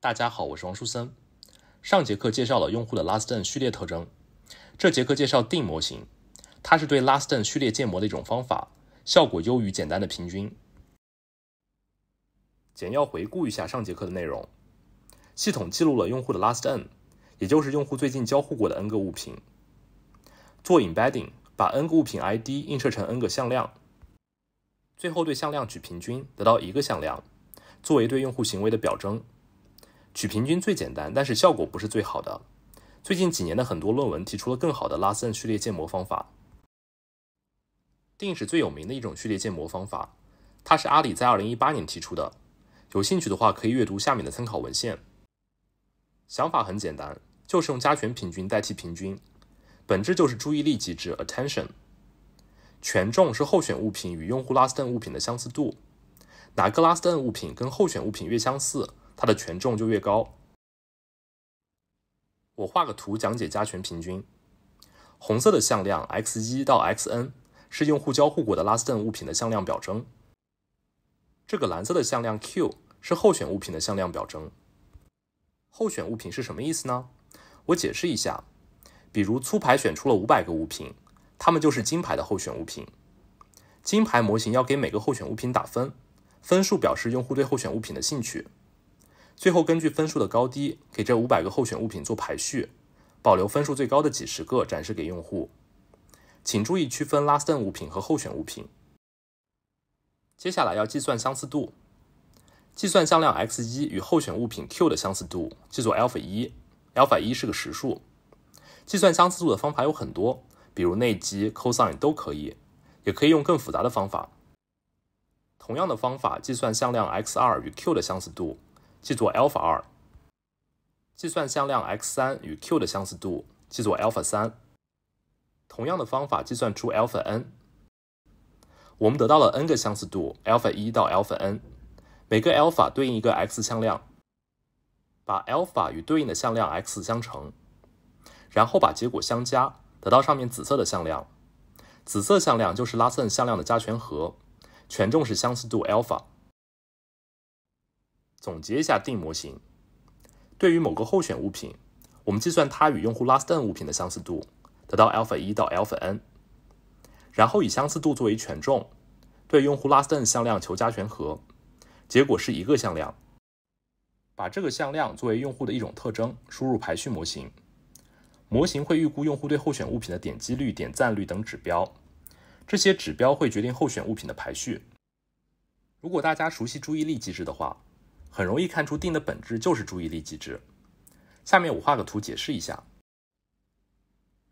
大家好，我是王书森。上节课介绍了用户的 last n 序列特征，这节课介绍定模型，它是对 last n 序列建模的一种方法，效果优于简单的平均。简要回顾一下上节课的内容：系统记录了用户的 last n，也就是用户最近交互过的 n 个物品，做 embedding，把 n 个物品 ID 映射成 n 个向量，最后对向量取平均，得到一个向量，作为对用户行为的表征。取平均最简单，但是效果不是最好的。最近几年的很多论文提出了更好的拉森序列建模方法。定是最有名的一种序列建模方法，它是阿里在二零一八年提出的。有兴趣的话可以阅读下面的参考文献。想法很简单，就是用加权平均代替平均，本质就是注意力机制 （attention）。权重是候选物品与用户拉伸物品的相似度，哪个拉伸物品跟候选物品越相似。它的权重就越高。我画个图讲解加权平均。红色的向量 x 一到 xn 是用户交互过的 l a s t n 物品的向量表征。这个蓝色的向量 q 是候选物品的向量表征。候选物品是什么意思呢？我解释一下。比如粗排选出了五百个物品，它们就是金牌的候选物品。金牌模型要给每个候选物品打分，分数表示用户对候选物品的兴趣。最后根据分数的高低，给这五百个候选物品做排序，保留分数最高的几十个展示给用户。请注意区分 lasten 物品和候选物品。接下来要计算相似度，计算向量 x 一与候选物品 q 的相似度，记作 alpha 一，alpha 一是个实数。计算相似度的方法有很多，比如内积、cosine 都可以，也可以用更复杂的方法。同样的方法计算向量 x 二与 q 的相似度。记作 alpha 二，计算向量 x 三与 q 的相似度，记作 alpha 三。同样的方法计算出 alpha n。我们得到了 n 个相似度 alpha 一到 alpha n，每个 alpha 对应一个 x 向量。把 alpha 与对应的向量 x 相乘，然后把结果相加，得到上面紫色的向量。紫色向量就是拉森向量的加权和，权重是相似度 alpha。总结一下，定模型对于某个候选物品，我们计算它与用户 last n 物品的相似度，得到 alpha 一到 alpha n，然后以相似度作为权重，对用户 last n 向量求加权和，结果是一个向量。把这个向量作为用户的一种特征，输入排序模型，模型会预估用户对候选物品的点击率、点赞率等指标，这些指标会决定候选物品的排序。如果大家熟悉注意力机制的话。很容易看出定的本质就是注意力机制。下面我画个图解释一下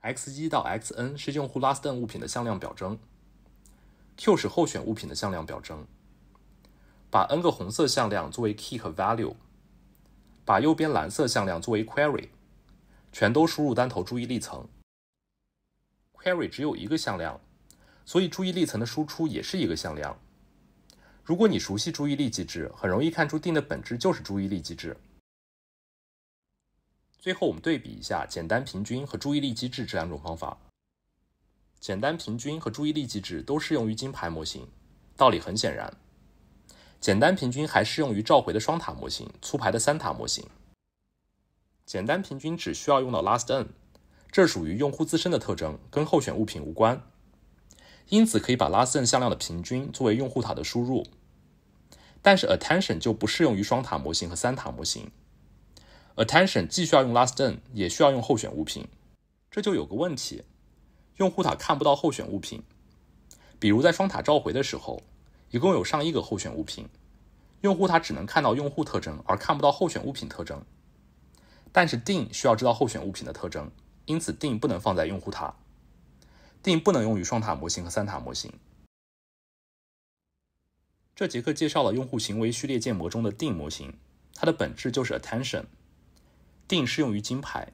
：x1 到 xn 是用户 l a s t e n 物品的向量表征，q 是候选物品的向量表征。把 n 个红色向量作为 key 和 value，把右边蓝色向量作为 query，全都输入单头注意力层。query 只有一个向量，所以注意力层的输出也是一个向量。如果你熟悉注意力机制，很容易看出定的本质就是注意力机制。最后，我们对比一下简单平均和注意力机制这两种方法。简单平均和注意力机制都适用于金牌模型，道理很显然。简单平均还适用于召回的双塔模型、粗排的三塔模型。简单平均只需要用到 last n，这属于用户自身的特征，跟候选物品无关。因此，可以把 last n 向量的平均作为用户塔的输入，但是 attention 就不适用于双塔模型和三塔模型。attention 既需要用 last n，也需要用候选物品，这就有个问题：用户塔看不到候选物品。比如在双塔召回的时候，一共有上亿个候选物品，用户塔只能看到用户特征，而看不到候选物品特征。但是 D 需要知道候选物品的特征，因此 D 不能放在用户塔。定不能用于双塔模型和三塔模型。这节课介绍了用户行为序列建模中的定模型，它的本质就是 attention。定适用于金牌。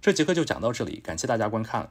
这节课就讲到这里，感谢大家观看。